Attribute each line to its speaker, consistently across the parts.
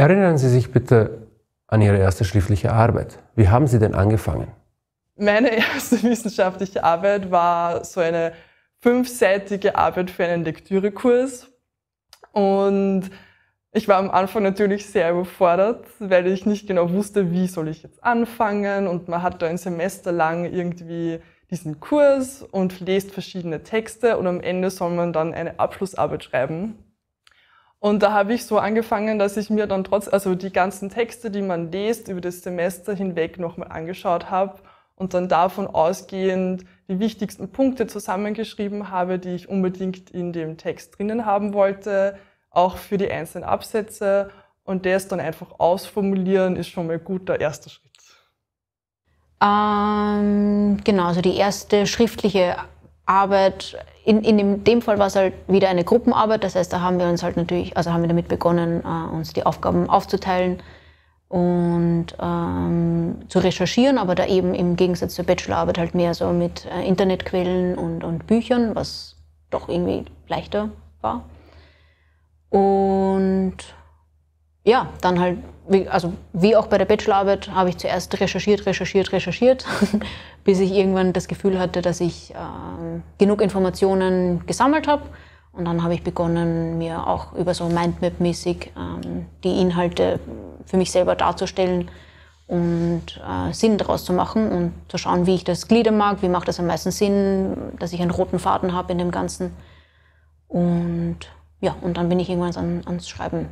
Speaker 1: Erinnern Sie sich bitte an Ihre erste schriftliche Arbeit. Wie haben Sie denn angefangen?
Speaker 2: Meine erste wissenschaftliche Arbeit war so eine fünfseitige Arbeit für einen Lektürekurs. Und ich war am Anfang natürlich sehr überfordert, weil ich nicht genau wusste, wie soll ich jetzt anfangen. Und man hat da ein Semester lang irgendwie diesen Kurs und lest verschiedene Texte und am Ende soll man dann eine Abschlussarbeit schreiben. Und da habe ich so angefangen, dass ich mir dann trotz, also die ganzen Texte, die man liest, über das Semester hinweg nochmal angeschaut habe und dann davon ausgehend die wichtigsten Punkte zusammengeschrieben habe, die ich unbedingt in dem Text drinnen haben wollte, auch für die einzelnen Absätze. Und das dann einfach ausformulieren ist schon mal gut der erste Schritt.
Speaker 1: Ähm, genau, also die erste schriftliche Arbeit in, in dem Fall war es halt wieder eine Gruppenarbeit, das heißt, da haben wir uns halt natürlich, also haben wir damit begonnen, äh, uns die Aufgaben aufzuteilen und ähm, zu recherchieren, aber da eben im Gegensatz zur Bachelorarbeit halt mehr so mit äh, Internetquellen und, und Büchern, was doch irgendwie leichter war. Und ja, dann halt wie, also wie auch bei der Bachelorarbeit, habe ich zuerst recherchiert, recherchiert, recherchiert, bis ich irgendwann das Gefühl hatte, dass ich äh, genug Informationen gesammelt habe. Und dann habe ich begonnen, mir auch über so Mindmap-mäßig ähm, die Inhalte für mich selber darzustellen und äh, Sinn daraus zu machen und zu schauen, wie ich das gliedern mag, wie macht das am meisten Sinn, dass ich einen roten Faden habe in dem Ganzen. Und ja, und dann bin ich irgendwann an, ans Schreiben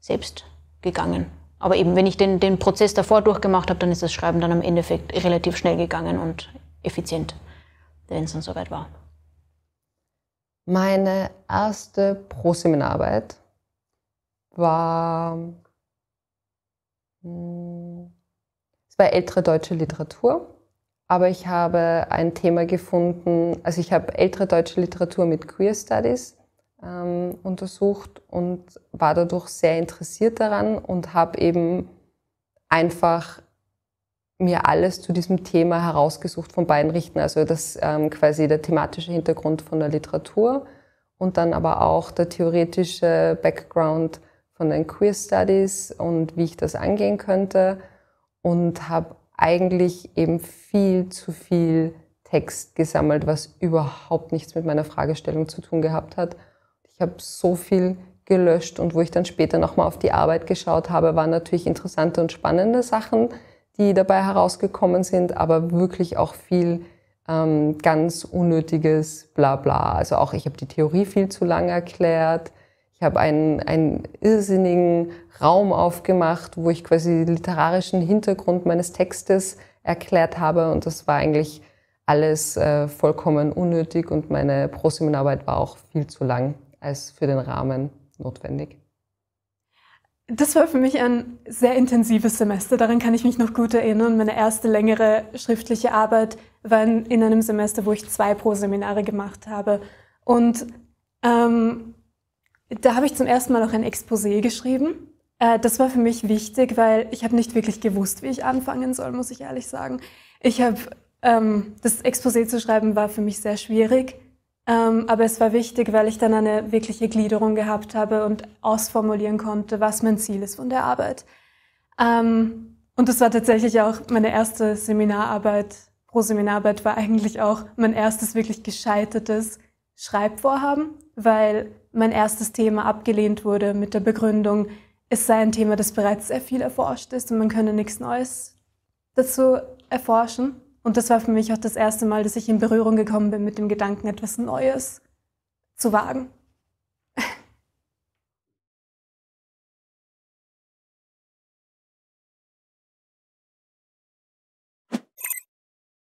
Speaker 1: selbst gegangen. Aber eben, wenn ich den, den Prozess davor durchgemacht habe, dann ist das Schreiben dann im Endeffekt relativ schnell gegangen und effizient, wenn es dann soweit war.
Speaker 3: Meine erste Proseminararbeit war, hm, es war ältere deutsche Literatur, aber ich habe ein Thema gefunden, also ich habe ältere deutsche Literatur mit Queer Studies ähm, untersucht und war dadurch sehr interessiert daran und habe eben einfach mir alles zu diesem Thema herausgesucht von beiden Richten. Also das ähm, quasi der thematische Hintergrund von der Literatur und dann aber auch der theoretische Background von den Queer Studies und wie ich das angehen könnte und habe eigentlich eben viel zu viel Text gesammelt, was überhaupt nichts mit meiner Fragestellung zu tun gehabt hat ich habe so viel gelöscht und wo ich dann später nochmal auf die Arbeit geschaut habe, waren natürlich interessante und spannende Sachen, die dabei herausgekommen sind, aber wirklich auch viel ähm, ganz unnötiges Blabla. Also auch ich habe die Theorie viel zu lang erklärt. Ich habe einen, einen irrsinnigen Raum aufgemacht, wo ich quasi den literarischen Hintergrund meines Textes erklärt habe und das war eigentlich alles äh, vollkommen unnötig und meine Proseminararbeit war auch viel zu lang als für den Rahmen notwendig.
Speaker 4: Das war für mich ein sehr intensives Semester. Daran kann ich mich noch gut erinnern. Meine erste längere schriftliche Arbeit war in einem Semester, wo ich zwei Pro-Seminare gemacht habe. Und ähm, da habe ich zum ersten Mal auch ein Exposé geschrieben. Äh, das war für mich wichtig, weil ich habe nicht wirklich gewusst, wie ich anfangen soll, muss ich ehrlich sagen. Ich habe ähm, das Exposé zu schreiben war für mich sehr schwierig. Ähm, aber es war wichtig, weil ich dann eine wirkliche Gliederung gehabt habe und ausformulieren konnte, was mein Ziel ist von der Arbeit. Ähm, und das war tatsächlich auch meine erste Seminararbeit. Pro Seminararbeit war eigentlich auch mein erstes wirklich gescheitertes Schreibvorhaben, weil mein erstes Thema abgelehnt wurde mit der Begründung, es sei ein Thema, das bereits sehr viel erforscht ist und man könne nichts Neues dazu erforschen. Und das war für mich auch das erste Mal, dass ich in Berührung gekommen bin mit dem Gedanken, etwas Neues zu wagen.